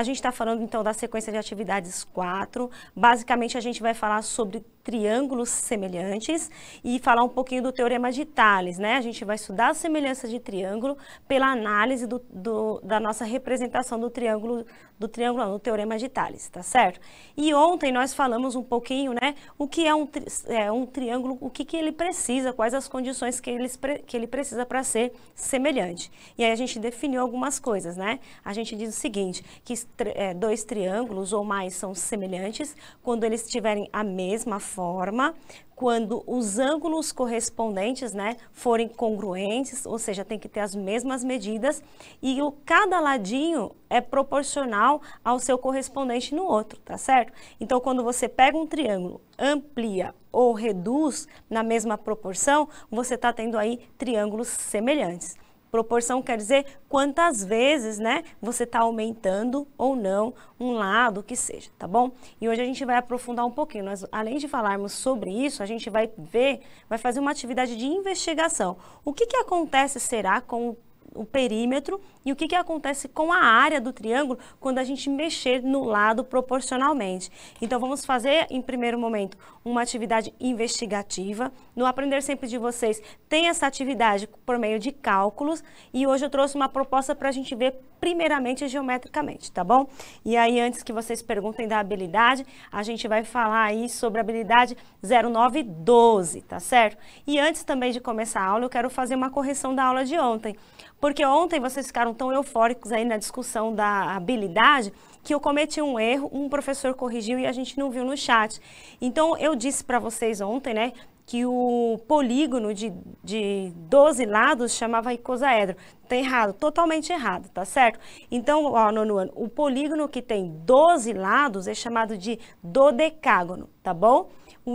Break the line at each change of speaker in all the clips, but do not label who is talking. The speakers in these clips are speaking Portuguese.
A gente está falando então da sequência de atividades 4. Basicamente, a gente vai falar sobre triângulos semelhantes e falar um pouquinho do teorema de Thales, né? A gente vai estudar a semelhança de triângulo pela análise do, do, da nossa representação do triângulo, do triângulo, no teorema de Thales, tá certo? E ontem nós falamos um pouquinho, né? O que é um, tri, é, um triângulo, o que, que ele precisa, quais as condições que ele, que ele precisa para ser semelhante. E aí a gente definiu algumas coisas, né? A gente diz o seguinte, que é, dois triângulos ou mais são semelhantes quando eles tiverem a mesma forma, quando os ângulos correspondentes né, forem congruentes, ou seja, tem que ter as mesmas medidas, e o cada ladinho é proporcional ao seu correspondente no outro, tá certo? Então, quando você pega um triângulo, amplia ou reduz na mesma proporção, você está tendo aí triângulos semelhantes. Proporção quer dizer quantas vezes, né, você está aumentando ou não um lado, que seja, tá bom? E hoje a gente vai aprofundar um pouquinho. Nós, além de falarmos sobre isso, a gente vai ver, vai fazer uma atividade de investigação. O que, que acontece, será, com o o perímetro e o que, que acontece com a área do triângulo quando a gente mexer no lado proporcionalmente. Então, vamos fazer, em primeiro momento, uma atividade investigativa. No Aprender Sempre de vocês, tem essa atividade por meio de cálculos e hoje eu trouxe uma proposta para a gente ver primeiramente geometricamente, tá bom? E aí, antes que vocês perguntem da habilidade, a gente vai falar aí sobre a habilidade 0912, tá certo? E antes também de começar a aula, eu quero fazer uma correção da aula de ontem. Porque ontem vocês ficaram tão eufóricos aí na discussão da habilidade que eu cometi um erro, um professor corrigiu e a gente não viu no chat. Então eu disse para vocês ontem, né, que o polígono de, de 12 lados chamava icosaedro. está errado, totalmente errado, tá certo? Então, ó, nono ano, o polígono que tem 12 lados é chamado de dodecágono, tá bom? O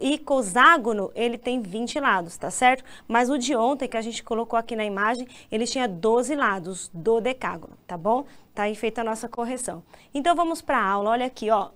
icoságono, ele tem 20 lados, tá certo? Mas o de ontem, que a gente colocou aqui na imagem, ele tinha 12 lados, dodecágono, tá bom? Tá aí feita a nossa correção. Então, vamos para a aula, olha aqui, ó,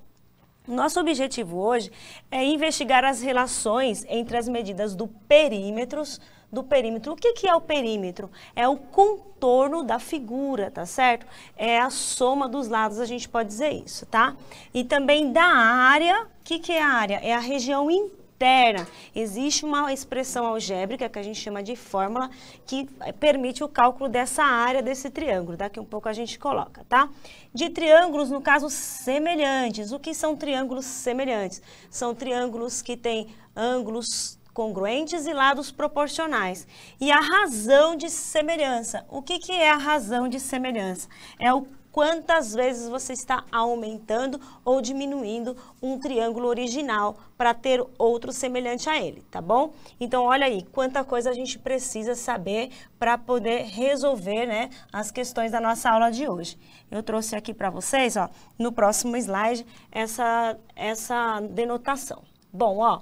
nosso objetivo hoje é investigar as relações entre as medidas do perímetros do perímetro. O que, que é o perímetro? É o contorno da figura, tá certo? É a soma dos lados, a gente pode dizer isso, tá? E também da área. O que, que é a área? É a região interna interna, existe uma expressão algébrica que a gente chama de fórmula que permite o cálculo dessa área desse triângulo. Daqui um pouco a gente coloca, tá? De triângulos, no caso, semelhantes. O que são triângulos semelhantes? São triângulos que têm ângulos congruentes e lados proporcionais. E a razão de semelhança. O que, que é a razão de semelhança? É o quantas vezes você está aumentando ou diminuindo um triângulo original para ter outro semelhante a ele, tá bom? Então, olha aí, quanta coisa a gente precisa saber para poder resolver né, as questões da nossa aula de hoje. Eu trouxe aqui para vocês, ó, no próximo slide, essa, essa denotação. Bom, ó,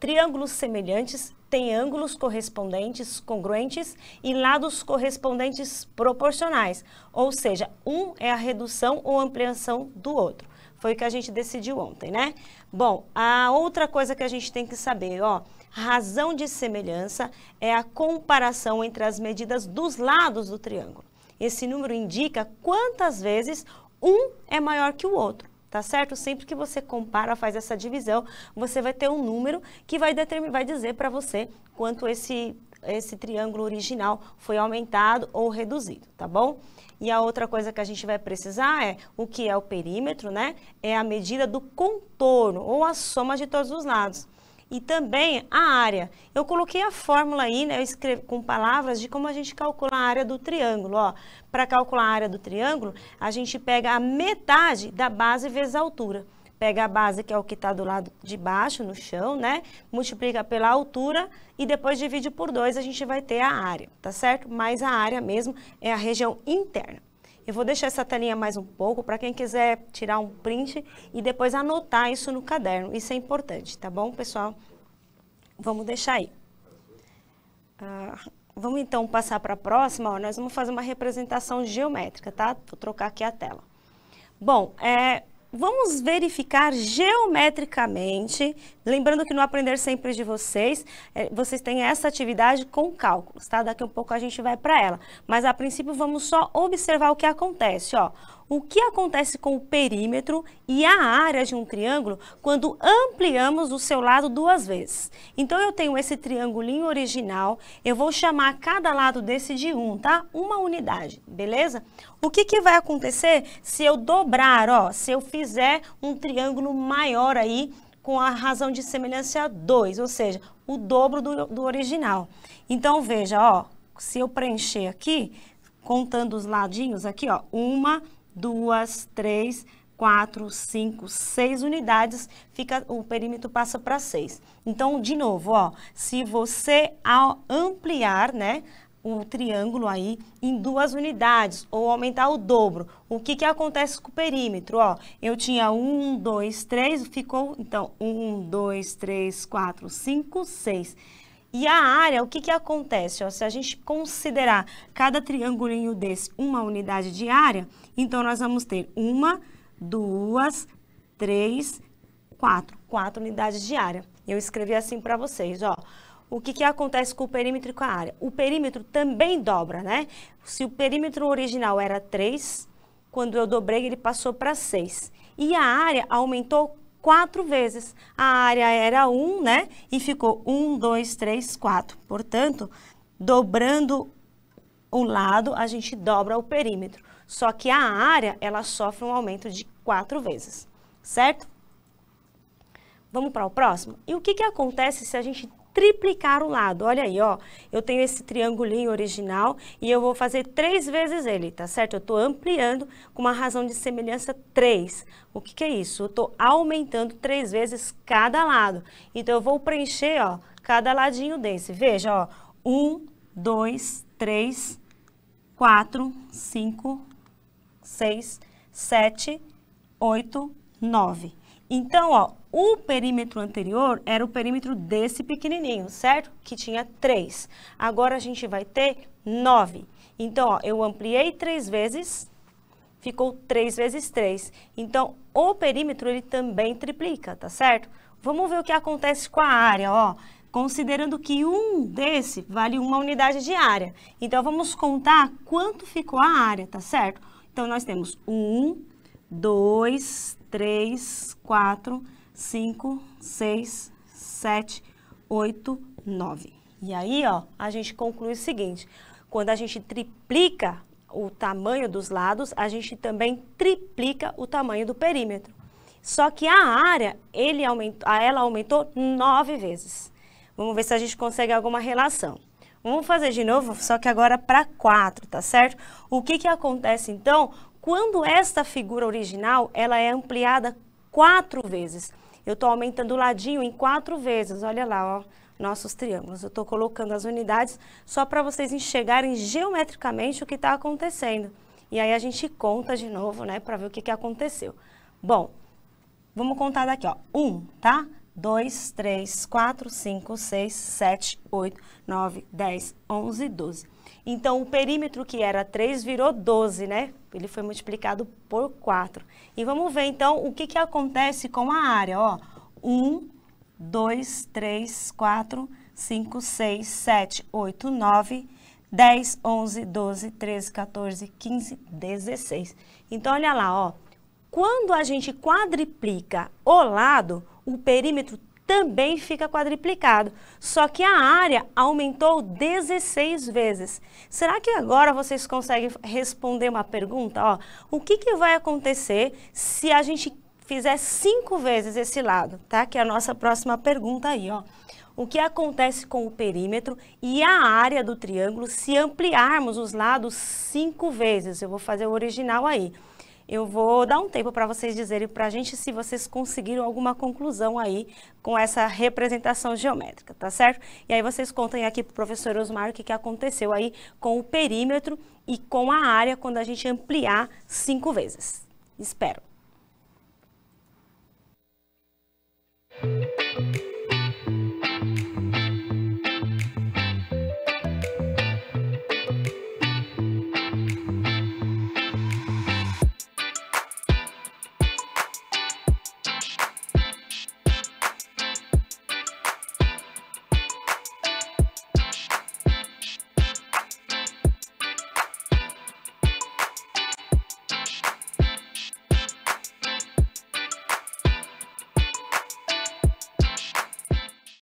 triângulos semelhantes tem ângulos correspondentes congruentes e lados correspondentes proporcionais, ou seja, um é a redução ou ampliação do outro. Foi o que a gente decidiu ontem, né? Bom, a outra coisa que a gente tem que saber, ó, razão de semelhança é a comparação entre as medidas dos lados do triângulo. Esse número indica quantas vezes um é maior que o outro tá certo? Sempre que você compara, faz essa divisão, você vai ter um número que vai, determin, vai dizer para você quanto esse, esse triângulo original foi aumentado ou reduzido, tá bom? E a outra coisa que a gente vai precisar é o que é o perímetro, né? É a medida do contorno ou a soma de todos os lados e também a área. Eu coloquei a fórmula aí, né, eu escrevo com palavras de como a gente calcula a área do triângulo. Para calcular a área do triângulo, a gente pega a metade da base vezes a altura. Pega a base, que é o que está do lado de baixo, no chão, né? Multiplica pela altura e depois divide por 2, a gente vai ter a área, tá certo? Mais a área mesmo é a região interna. Eu vou deixar essa telinha mais um pouco para quem quiser tirar um print e depois anotar isso no caderno. Isso é importante, tá bom, pessoal? Vamos deixar aí. Ah, vamos então passar para a próxima. Ó, nós vamos fazer uma representação geométrica, tá? Vou trocar aqui a tela. Bom, é, vamos verificar geometricamente, lembrando que no Aprender Sempre de vocês, eh, vocês têm essa atividade com cálculos, tá? Daqui a um pouco a gente vai para ela, mas a princípio vamos só observar o que acontece, ó o que acontece com o perímetro e a área de um triângulo quando ampliamos o seu lado duas vezes. Então, eu tenho esse triangulinho original, eu vou chamar cada lado desse de 1, um, tá? Uma unidade, beleza? O que, que vai acontecer se eu dobrar, ó, se eu fizer um triângulo maior aí, com a razão de semelhança 2, ou seja, o dobro do, do original. Então, veja, ó, se eu preencher aqui, contando os ladinhos aqui, ó, uma, duas, três, quatro, cinco, seis unidades, fica o perímetro passa para seis. Então, de novo, ó, se você ampliar, né, o triângulo aí em duas unidades ou aumentar o dobro. O que, que acontece com o perímetro? Ó, eu tinha 1, 2, 3, ficou então 1, 2, 3, 4, 5, 6. E a área, o que, que acontece? Ó, se a gente considerar cada triangulinho desse uma unidade de área, então nós vamos ter uma, duas, três, quatro. Quatro unidades de área. Eu escrevi assim para vocês, ó. O que, que acontece com o perímetro e com a área? O perímetro também dobra, né? Se o perímetro original era 3, quando eu dobrei ele passou para 6. E a área aumentou quatro vezes. A área era 1, um, né? E ficou 1, 2, 3, 4. Portanto, dobrando um lado, a gente dobra o perímetro. Só que a área, ela sofre um aumento de quatro vezes, certo? Vamos para o próximo? E o que, que acontece se a gente triplicar o lado. Olha aí, ó. Eu tenho esse triangulinho original e eu vou fazer três vezes ele, tá certo? Eu estou ampliando com uma razão de semelhança 3. O que, que é isso? Eu estou aumentando três vezes cada lado. Então, eu vou preencher, ó, cada ladinho desse. Veja, ó. Um, dois, três, quatro, cinco, seis, sete, oito, nove. Então, ó, o perímetro anterior era o perímetro desse pequenininho, certo? Que tinha 3. Agora, a gente vai ter 9. Então, ó, eu ampliei 3 vezes, ficou 3 vezes 3. Então, o perímetro, ele também triplica, tá certo? Vamos ver o que acontece com a área, ó considerando que um desse vale uma unidade de área. Então, vamos contar quanto ficou a área, tá certo? Então, nós temos 1, 2, 3, 4, 5, 6, 7, 8, 9. E aí, ó, a gente conclui o seguinte, quando a gente triplica o tamanho dos lados, a gente também triplica o tamanho do perímetro. Só que a área, ele aumentou, ela aumentou nove vezes. Vamos ver se a gente consegue alguma relação. Vamos fazer de novo, só que agora para 4, tá certo? O que, que acontece, então, quando esta figura original, ela é ampliada quatro vezes. Eu estou aumentando o ladinho em quatro vezes, olha lá, ó, nossos triângulos. Eu estou colocando as unidades só para vocês enxergarem geometricamente o que está acontecendo. E aí a gente conta de novo, né, para ver o que, que aconteceu. Bom, vamos contar daqui, ó. Um, tá? 2, 3, 4, 5, 6, 7, 8, 9, 10, 11, 12. Então, o perímetro que era 3 virou 12, né? Ele foi multiplicado por 4. E vamos ver, então, o que, que acontece com a área, ó. 1, 2, 3, 4, 5, 6, 7, 8, 9, 10, 11, 12, 13, 14, 15, 16. Então, olha lá, ó. Quando a gente quadriplica o lado, o perímetro também fica quadriplicado, só que a área aumentou 16 vezes. Será que agora vocês conseguem responder uma pergunta? Ó, o que, que vai acontecer se a gente fizer cinco vezes esse lado, tá? Que é a nossa próxima pergunta aí, ó. O que acontece com o perímetro e a área do triângulo se ampliarmos os lados cinco vezes? Eu vou fazer o original aí. Eu vou dar um tempo para vocês dizerem para a gente se vocês conseguiram alguma conclusão aí com essa representação geométrica, tá certo? E aí vocês contem aqui para o professor Osmar o que, que aconteceu aí com o perímetro e com a área quando a gente ampliar cinco vezes. Espero.